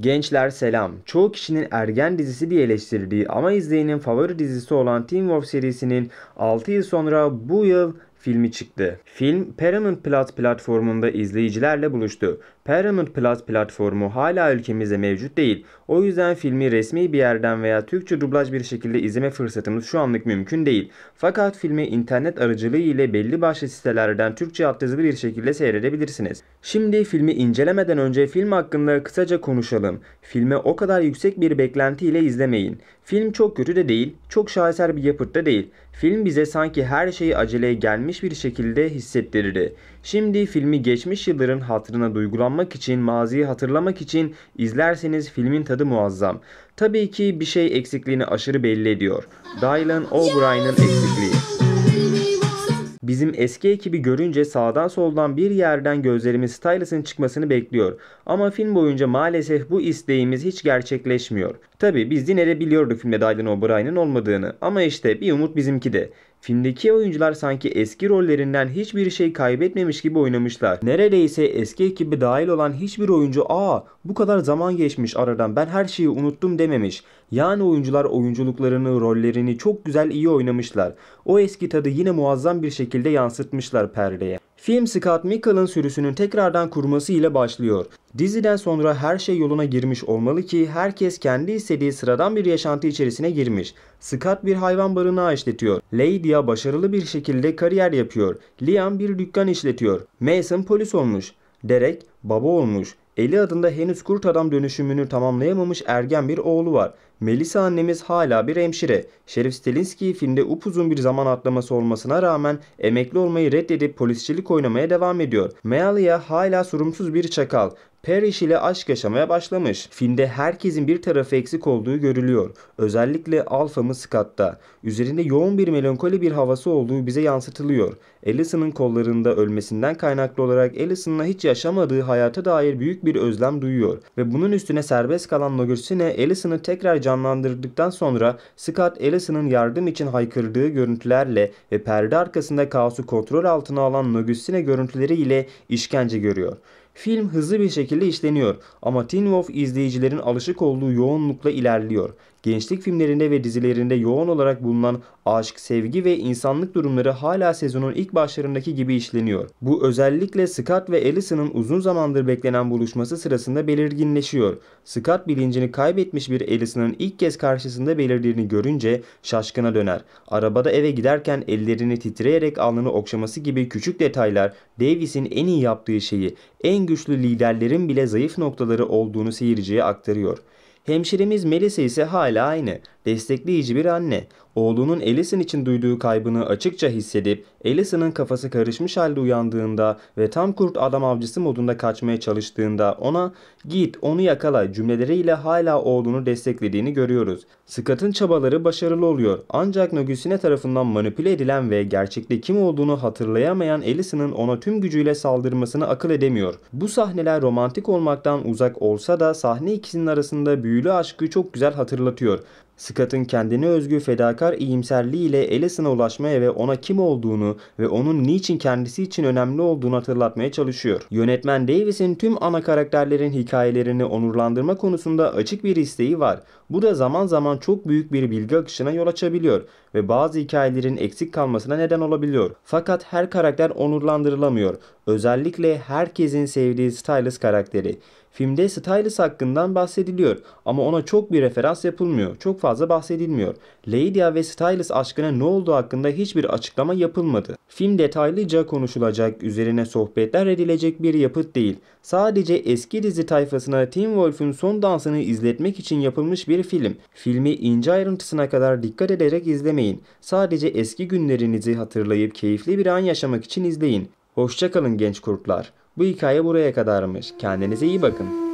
Gençler selam. Çoğu kişinin ergen dizisi diye eleştirildiği ama izleyenin favori dizisi olan Teen Wolf serisinin 6 yıl sonra bu yıl filmi çıktı. Film Paramount Plus platformunda izleyicilerle buluştu. Paramount Plus platformu hala ülkemizde mevcut değil. O yüzden filmi resmi bir yerden veya Türkçe dublaj bir şekilde izleme fırsatımız şu anlık mümkün değil. Fakat filmi internet aracılığı ile belli başlı sitelerden Türkçe altyazılı bir şekilde seyredebilirsiniz. Şimdi filmi incelemeden önce film hakkında kısaca konuşalım. Filme o kadar yüksek bir beklentiyle izlemeyin. Film çok kötü de değil, çok şaheser bir yapıt da değil. Film bize sanki her şeyi aceleye gelmiş etkilenmiş bir şekilde hissettirirdi. Şimdi filmi geçmiş yılların hatırına duygulanmak için, maziyi hatırlamak için izlerseniz filmin tadı muazzam. Tabii ki bir şey eksikliğini aşırı belli ediyor. Dylan O'Brien'ın eksikliği. Bizim eski ekibi görünce sağdan soldan bir yerden gözlerimiz Stylus'ın çıkmasını bekliyor. Ama film boyunca maalesef bu isteğimiz hiç gerçekleşmiyor. Tabi biz yine biliyorduk filmde Dylan O'Brien'in olmadığını ama işte bir umut bizimki de. Filmdeki oyuncular sanki eski rollerinden hiçbir şey kaybetmemiş gibi oynamışlar. Neredeyse eski ekibe dahil olan hiçbir oyuncu aa bu kadar zaman geçmiş aradan ben her şeyi unuttum dememiş. Yani oyuncular oyunculuklarını, rollerini çok güzel iyi oynamışlar. O eski tadı yine muazzam bir şekilde yansıtmışlar perdeye. Film Scott Mikkel'ın sürüsünün tekrardan kurması ile başlıyor. Diziden sonra her şey yoluna girmiş olmalı ki herkes kendi istediği sıradan bir yaşantı içerisine girmiş. Scott bir hayvan barınağı işletiyor. Lydia başarılı bir şekilde kariyer yapıyor. Liam bir dükkan işletiyor. Mason polis olmuş. Derek baba olmuş. Eli adında henüz kurt adam dönüşümünü tamamlayamamış ergen bir oğlu var. Melisa annemiz hala bir hemşire. Şerif Stelinski filmde upuzun bir zaman atlaması olmasına rağmen emekli olmayı reddedip polisçilik oynamaya devam ediyor. Mealia hala sorumsuz bir çakal. Parrish ile aşk yaşamaya başlamış. Filmde herkesin bir tarafı eksik olduğu görülüyor. Özellikle Alfa'mı Scott'ta. Üzerinde yoğun bir melankoli bir havası olduğu bize yansıtılıyor. Alison'ın kollarında ölmesinden kaynaklı olarak Alison'la hiç yaşamadığı hayata dair büyük bir özlem duyuyor. Ve bunun üstüne serbest kalan Nogursine Alison'ı tekrar can canlandırdıktan sonra Scott Ellison'ın yardım için haykırdığı görüntülerle ve perde arkasında kaosu kontrol altına alan Nogüsine görüntüleriyle işkence görüyor. Film hızlı bir şekilde işleniyor ama Teen Wolf izleyicilerin alışık olduğu yoğunlukla ilerliyor. Gençlik filmlerinde ve dizilerinde yoğun olarak bulunan aşk, sevgi ve insanlık durumları hala sezonun ilk başlarındaki gibi işleniyor. Bu özellikle Scott ve Allison'ın uzun zamandır beklenen buluşması sırasında belirginleşiyor. Scott bilincini kaybetmiş bir Allison'ın ilk kez karşısında belirdiğini görünce şaşkına döner. Arabada eve giderken ellerini titreyerek alnını okşaması gibi küçük detaylar Davis'in en iyi yaptığı şeyi, en en güçlü liderlerin bile zayıf noktaları olduğunu seyirciye aktarıyor. Hemşiremiz Melisa ise hala aynı destekleyici bir anne. Oğlunun Alison için duyduğu kaybını açıkça hissedip Alison'ın kafası karışmış halde uyandığında ve tam kurt adam avcısı modunda kaçmaya çalıştığında ona git onu yakala cümleleriyle hala oğlunu desteklediğini görüyoruz. Scott'ın çabaları başarılı oluyor ancak Nagusine tarafından manipüle edilen ve gerçekte kim olduğunu hatırlayamayan Alison'ın ona tüm gücüyle saldırmasını akıl edemiyor. Bu sahneler romantik olmaktan uzak olsa da sahne ikisinin arasında büyülü aşkı çok güzel hatırlatıyor. Scott'ın kendine özgü fedakar iyimserliği ile Ellison'a ulaşmaya ve ona kim olduğunu ve onun niçin kendisi için önemli olduğunu hatırlatmaya çalışıyor. Yönetmen Davis'in tüm ana karakterlerin hikayelerini onurlandırma konusunda açık bir isteği var. Bu da zaman zaman çok büyük bir bilgi akışına yol açabiliyor ve bazı hikayelerin eksik kalmasına neden olabiliyor. Fakat her karakter onurlandırılamıyor. Özellikle herkesin sevdiği Stylus karakteri. Filmde Stylus hakkından bahsediliyor ama ona çok bir referans yapılmıyor. Çok fazla bahsedilmiyor. Lydia ve Stylus aşkına ne olduğu hakkında hiçbir açıklama yapılmadı. Film detaylıca konuşulacak, üzerine sohbetler edilecek bir yapıt değil. Sadece eski dizi tayfasına Tim Wolf'un son dansını izletmek için yapılmış bir film. Filmi ince ayrıntısına kadar dikkat ederek izlemeyin beklemeyin. Sadece eski günlerinizi hatırlayıp keyifli bir an yaşamak için izleyin. Hoşçakalın genç kurtlar. Bu hikaye buraya kadarmış. Kendinize iyi bakın.